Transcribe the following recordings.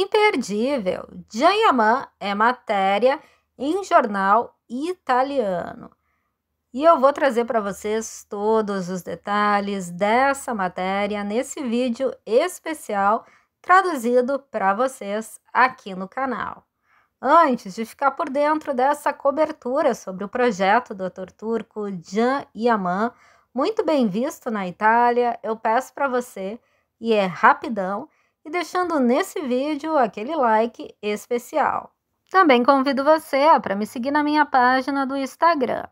imperdível. Jayamã é matéria em jornal italiano. E eu vou trazer para vocês todos os detalhes dessa matéria nesse vídeo especial traduzido para vocês aqui no canal. Antes de ficar por dentro dessa cobertura sobre o projeto do ator turco Jan Yaman, muito bem visto na Itália, eu peço para você, e é rapidão, e deixando nesse vídeo aquele like especial. Também convido você para me seguir na minha página do Instagram.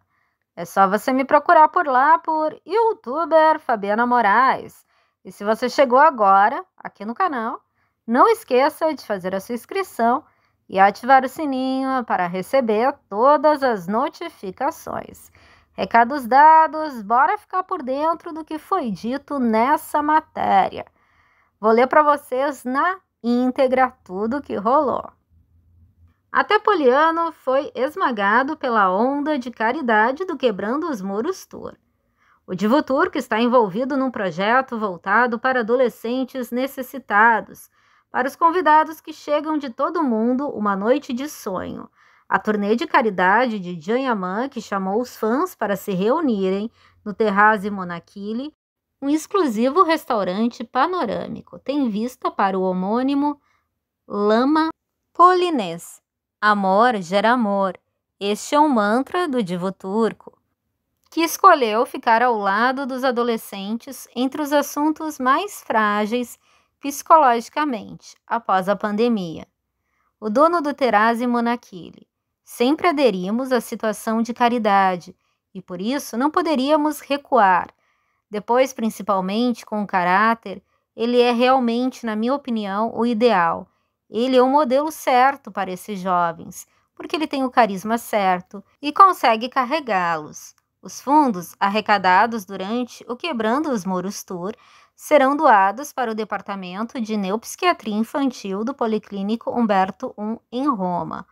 É só você me procurar por lá por youtuber Fabiana Moraes. E se você chegou agora aqui no canal, não esqueça de fazer a sua inscrição e ativar o sininho para receber todas as notificações. Recados dados, bora ficar por dentro do que foi dito nessa matéria. Vou ler para vocês na íntegra tudo que rolou. Até Poliano foi esmagado pela onda de caridade do Quebrando os Muros Tour. O Divo Tour, que está envolvido num projeto voltado para adolescentes necessitados, para os convidados que chegam de todo mundo uma noite de sonho. A turnê de caridade de Jan Yaman, que chamou os fãs para se reunirem no Terrace Monachile, um exclusivo restaurante panorâmico. Tem vista para o homônimo Lama Polinês. Amor gera amor. Este é um mantra do divo turco, que escolheu ficar ao lado dos adolescentes entre os assuntos mais frágeis psicologicamente após a pandemia. O dono do Terazi Monachili. Sempre aderimos à situação de caridade e por isso não poderíamos recuar depois principalmente com o caráter, ele é realmente, na minha opinião, o ideal. Ele é o modelo certo para esses jovens, porque ele tem o carisma certo e consegue carregá-los. Os fundos arrecadados durante o Quebrando os Muros Tour serão doados para o Departamento de Neopsiquiatria Infantil do Policlínico Humberto I em Roma,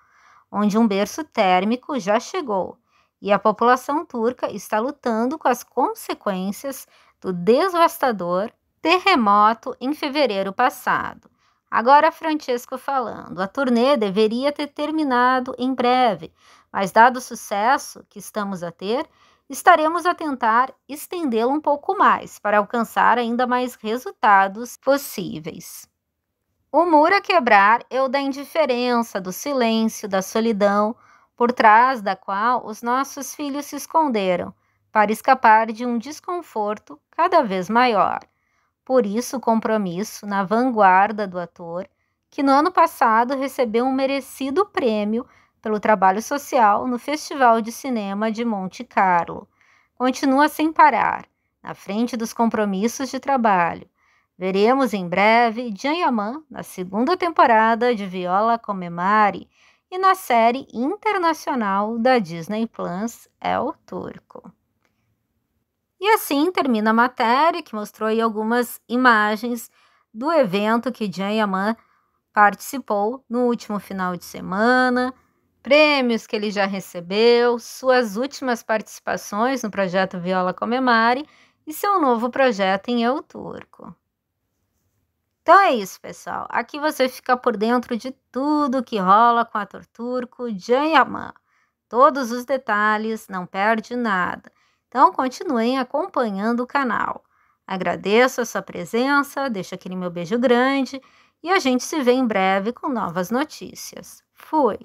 onde um berço térmico já chegou e a população turca está lutando com as consequências do devastador terremoto em fevereiro passado. Agora, Francesco falando, a turnê deveria ter terminado em breve, mas dado o sucesso que estamos a ter, estaremos a tentar estendê-lo um pouco mais para alcançar ainda mais resultados possíveis. O muro a quebrar é o da indiferença, do silêncio, da solidão, por trás da qual os nossos filhos se esconderam para escapar de um desconforto cada vez maior. Por isso, o compromisso na vanguarda do ator, que no ano passado recebeu um merecido prêmio pelo trabalho social no Festival de Cinema de Monte Carlo, continua sem parar, na frente dos compromissos de trabalho. Veremos em breve Jan Yaman na segunda temporada de Viola Comemare e na série internacional da Disney Plus É o Turco. E assim termina a matéria que mostrou aí algumas imagens do evento que Jan Yaman participou no último final de semana, prêmios que ele já recebeu, suas últimas participações no projeto Viola Comemare e seu novo projeto em Eu Turco. Então é isso, pessoal. Aqui você fica por dentro de tudo que rola com a turco Jan Yaman. Todos os detalhes, não perde nada. Então continuem acompanhando o canal. Agradeço a sua presença, deixo aquele meu beijo grande e a gente se vê em breve com novas notícias. Fui!